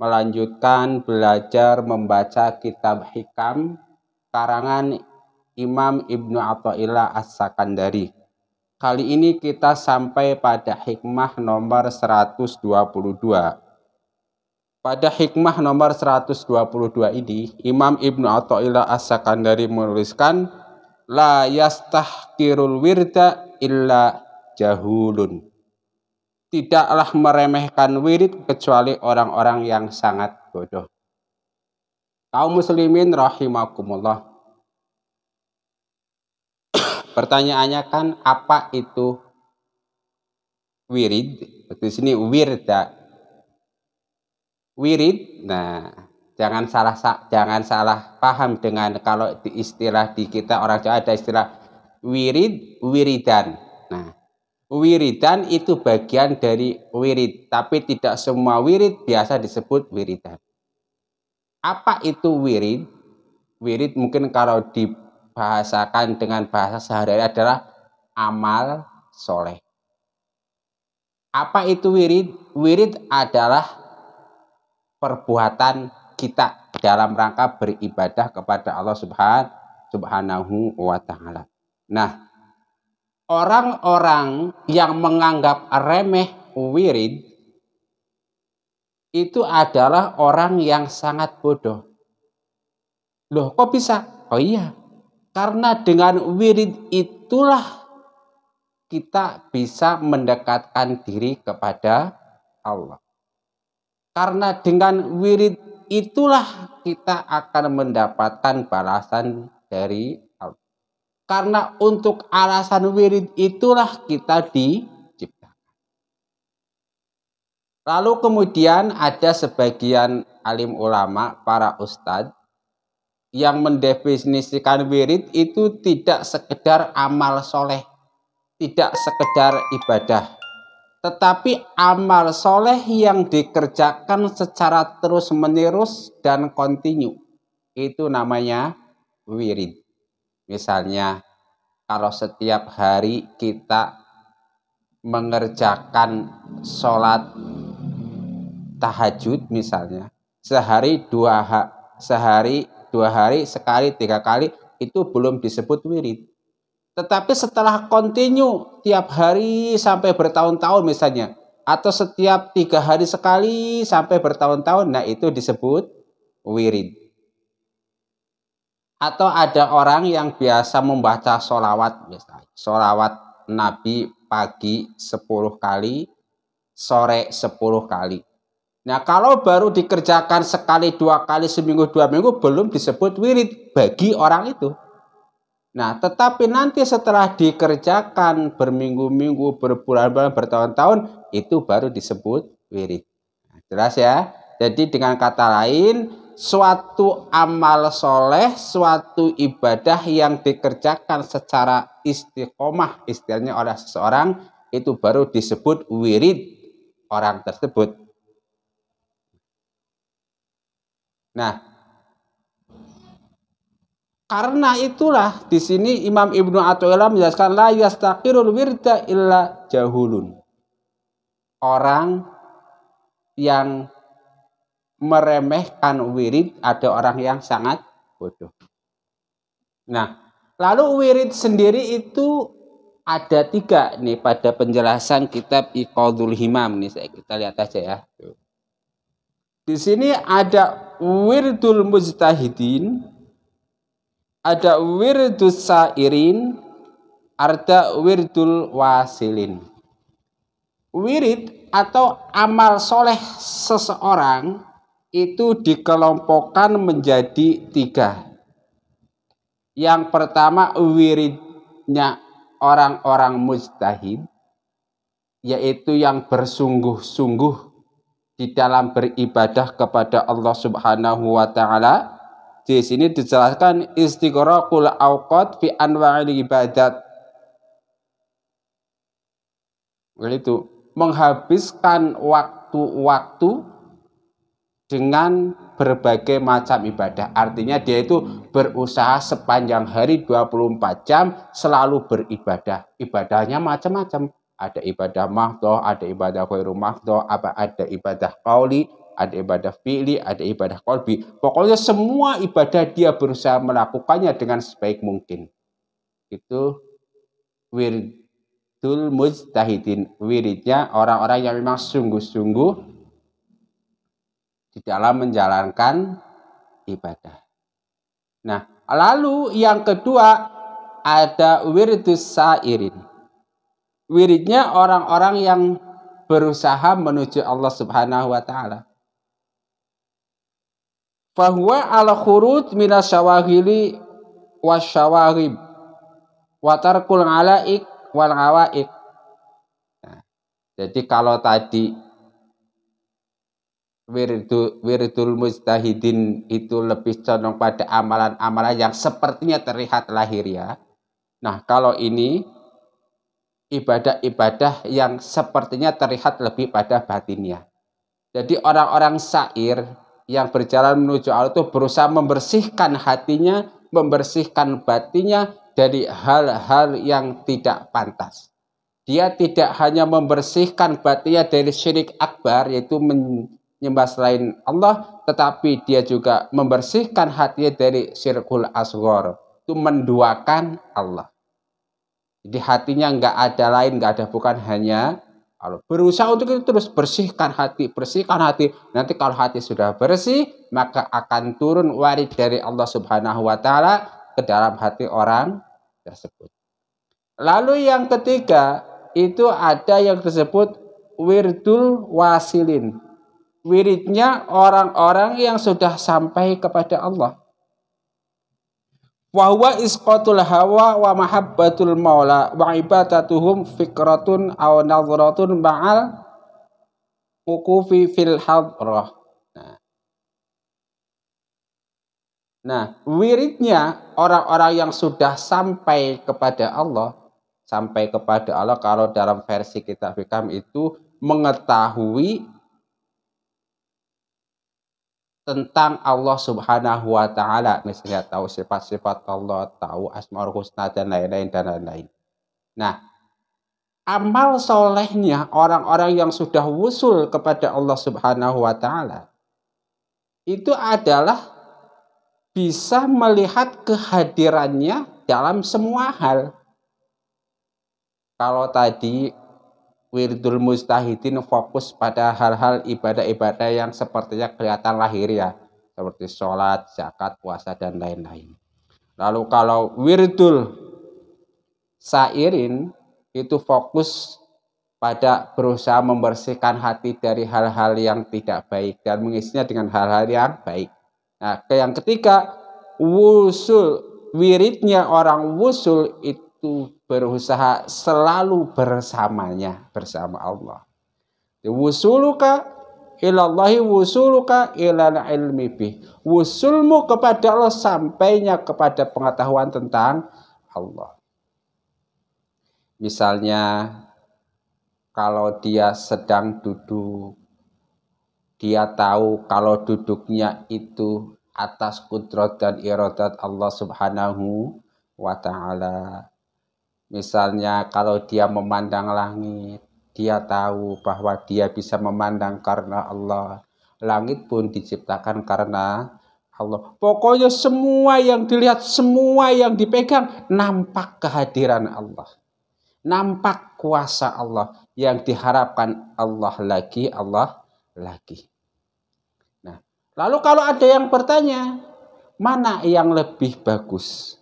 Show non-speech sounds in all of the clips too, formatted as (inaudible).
melanjutkan belajar membaca kitab hikam karangan Imam Ibnu Athaillah As-Sakandari. Kali ini kita sampai pada hikmah nomor 122. Pada hikmah nomor 122 ini, Imam Ibnu Athaillah As-Sakandari menuliskan la yastahkirul wirda illa jahulun tidaklah meremehkan wirid kecuali orang-orang yang sangat bodoh. Kaum muslimin rahimakumullah. (coughs) Pertanyaannya kan apa itu wirid? Di sini wirda. Wirid. Nah, jangan salah jangan salah paham dengan kalau di istilah di kita orang Jawa ada istilah wirid, wiridan. Nah, wiridan itu bagian dari wirid, tapi tidak semua wirid biasa disebut wiridan. Apa itu wirid? Wirid mungkin kalau dibahasakan dengan bahasa sehari-hari adalah amal soleh. Apa itu wirid? Wirid adalah perbuatan kita dalam rangka beribadah kepada Allah Subhanahu wa taala. Nah, orang-orang yang menganggap remeh wirid itu adalah orang yang sangat bodoh. Loh, kok bisa? Oh iya, karena dengan wirid itulah kita bisa mendekatkan diri kepada Allah. Karena dengan wirid itulah kita akan mendapatkan balasan dari karena untuk alasan wirid itulah kita diciptakan. Lalu kemudian ada sebagian alim ulama, para ustadz, yang mendefinisikan wirid itu tidak sekedar amal soleh, tidak sekedar ibadah, tetapi amal soleh yang dikerjakan secara terus menerus dan kontinu. Itu namanya wirid. Misalnya kalau setiap hari kita mengerjakan sholat tahajud misalnya sehari dua sehari dua hari sekali tiga kali itu belum disebut wirid tetapi setelah kontinu tiap hari sampai bertahun-tahun misalnya atau setiap tiga hari sekali sampai bertahun-tahun nah itu disebut wirid atau ada orang yang biasa membaca solawat, sholawat Nabi pagi 10 kali, sore 10 kali. Nah kalau baru dikerjakan sekali, dua kali, seminggu, dua minggu belum disebut wirid bagi orang itu. Nah tetapi nanti setelah dikerjakan berminggu-minggu, berbulan-bulan, bertahun-tahun itu baru disebut wirid. Nah, jelas ya? Jadi dengan kata lain suatu amal soleh, suatu ibadah yang dikerjakan secara istiqomah, istilahnya oleh seseorang, itu baru disebut wirid orang tersebut. Nah, karena itulah di sini Imam Ibnu Athaillah menjelaskan la yastaqirul wirda illa jahulun. Orang yang meremehkan wirid, ada orang yang sangat bodoh. Nah, lalu wirid sendiri itu ada tiga nih pada penjelasan kitab Iqadul Himam nih saya kita lihat aja ya. Di sini ada wirdul mujtahidin, ada wirdus sairin, ada wirdul wasilin. Wirid atau amal soleh seseorang itu dikelompokkan menjadi tiga. Yang pertama wiridnya orang-orang mujtahid, yaitu yang bersungguh-sungguh di dalam beribadah kepada Allah Subhanahu wa taala. Di sini dijelaskan istighraqul awqat fi anwa'il ibadat. Itu menghabiskan waktu-waktu dengan berbagai macam ibadah. Artinya dia itu berusaha sepanjang hari 24 jam selalu beribadah. Ibadahnya macam-macam. Ada ibadah mahdoh, ada ibadah khairu mahdoh, ada ibadah qauli, ada ibadah fi'li, ada ibadah kolbi. Pokoknya semua ibadah dia berusaha melakukannya dengan sebaik mungkin. Itu wiridul mujtahidin. Wiridnya orang-orang yang memang sungguh-sungguh di dalam menjalankan ibadah. Nah, lalu yang kedua ada wiridus sairin. Wiridnya orang-orang yang berusaha menuju Allah Subhanahu wa taala. Fahuwa ala khurud was wasyawarib wa tarkul alaik wal awaik. Nah, jadi kalau tadi wiridu, wiridul mujtahidin itu lebih condong pada amalan-amalan yang sepertinya terlihat lahir Ya. Nah, kalau ini ibadah-ibadah yang sepertinya terlihat lebih pada batinnya. Jadi orang-orang syair yang berjalan menuju Allah itu berusaha membersihkan hatinya, membersihkan batinnya dari hal-hal yang tidak pantas. Dia tidak hanya membersihkan batinya dari syirik akbar, yaitu menyembah selain Allah, tetapi dia juga membersihkan hatinya dari sirkul asgor Itu menduakan Allah. Jadi hatinya nggak ada lain, nggak ada bukan hanya Allah berusaha untuk itu terus bersihkan hati, bersihkan hati. Nanti kalau hati sudah bersih, maka akan turun warid dari Allah Subhanahu wa taala ke dalam hati orang tersebut. Lalu yang ketiga, itu ada yang disebut wirdul wasilin wiridnya orang-orang yang sudah sampai kepada Allah. Wahwa isqatul hawa wa mahabbatul maula wa ibadatuhum fikratun aw nazratun ma'al wukufi fil hadrah. Nah. nah, wiridnya orang-orang yang sudah sampai kepada Allah, sampai kepada Allah kalau dalam versi kitab hikam itu mengetahui tentang Allah Subhanahu wa taala, misalnya tahu sifat-sifat Allah, tahu asmaul husna dan lain-lain dan lain-lain. Nah, amal solehnya orang-orang yang sudah wusul kepada Allah Subhanahu wa taala itu adalah bisa melihat kehadirannya dalam semua hal. Kalau tadi wiridul mustahidin fokus pada hal-hal ibadah-ibadah yang sepertinya kelihatan lahir ya seperti sholat, zakat, puasa dan lain-lain. Lalu kalau wiridul sairin itu fokus pada berusaha membersihkan hati dari hal-hal yang tidak baik dan mengisinya dengan hal-hal yang baik. Nah, yang ketiga, wusul wiridnya orang wusul itu berusaha selalu bersamanya bersama Allah. Wusuluka ilallahi wusuluka ilal ilmi bih. Wusulmu kepada Allah sampainya kepada pengetahuan tentang Allah. Misalnya kalau dia sedang duduk, dia tahu kalau duduknya itu atas kudrat dan irodat Allah Subhanahu wa taala. Misalnya kalau dia memandang langit, dia tahu bahwa dia bisa memandang karena Allah. Langit pun diciptakan karena Allah. Pokoknya semua yang dilihat, semua yang dipegang nampak kehadiran Allah. Nampak kuasa Allah yang diharapkan Allah lagi, Allah lagi. Nah, lalu kalau ada yang bertanya, mana yang lebih bagus?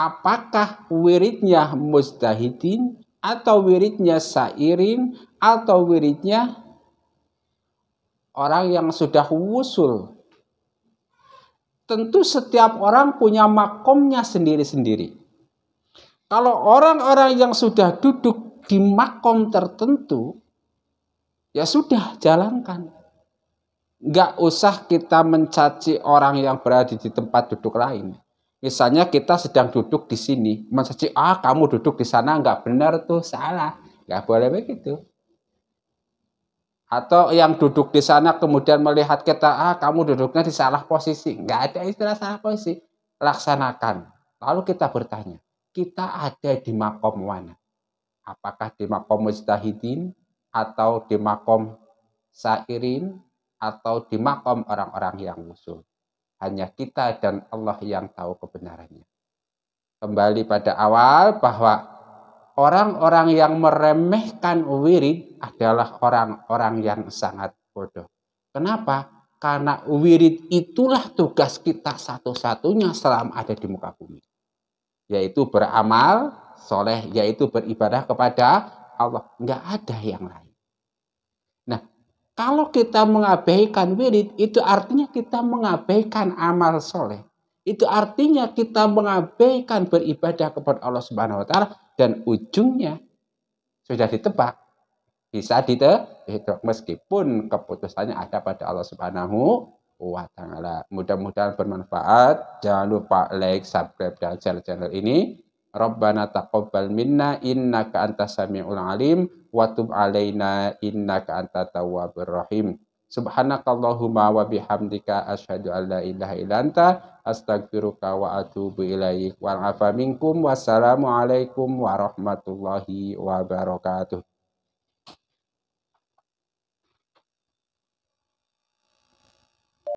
apakah wiridnya mustahidin atau wiridnya sairin atau wiridnya orang yang sudah wusul. Tentu setiap orang punya makomnya sendiri-sendiri. Kalau orang-orang yang sudah duduk di makom tertentu, ya sudah jalankan. Nggak usah kita mencaci orang yang berada di tempat duduk lain misalnya kita sedang duduk di sini, mencaci ah kamu duduk di sana nggak benar tuh salah, nggak boleh begitu. Atau yang duduk di sana kemudian melihat kita ah kamu duduknya di salah posisi, nggak ada istilah salah posisi, laksanakan. Lalu kita bertanya, kita ada di makom mana? Apakah di makom mujtahidin atau di makom sairin atau di makom orang-orang yang musuh? Hanya kita dan Allah yang tahu kebenarannya. Kembali pada awal bahwa orang-orang yang meremehkan wirid adalah orang-orang yang sangat bodoh. Kenapa? Karena wirid itulah tugas kita satu-satunya selama ada di muka bumi. Yaitu beramal soleh, yaitu beribadah kepada Allah. Enggak ada yang lain. Kalau kita mengabaikan wirid, itu artinya kita mengabaikan amal soleh. Itu artinya kita mengabaikan beribadah kepada Allah Subhanahu wa taala dan ujungnya sudah ditebak. Bisa ditebak meskipun keputusannya ada pada Allah Subhanahu wa taala. Mudah-mudahan bermanfaat. Jangan lupa like, subscribe dan share channel ini. Rabbana taqabbal minna innaka antas samiul alim watub tub alaina innaka anta tawwabur rahim. Subhanakallahumma wa bihamdika asyhadu an la ilaha illa anta astagfiruka wa atubu ilaik. wa afa minkum wassalamu alaikum warahmatullahi wabarakatuh.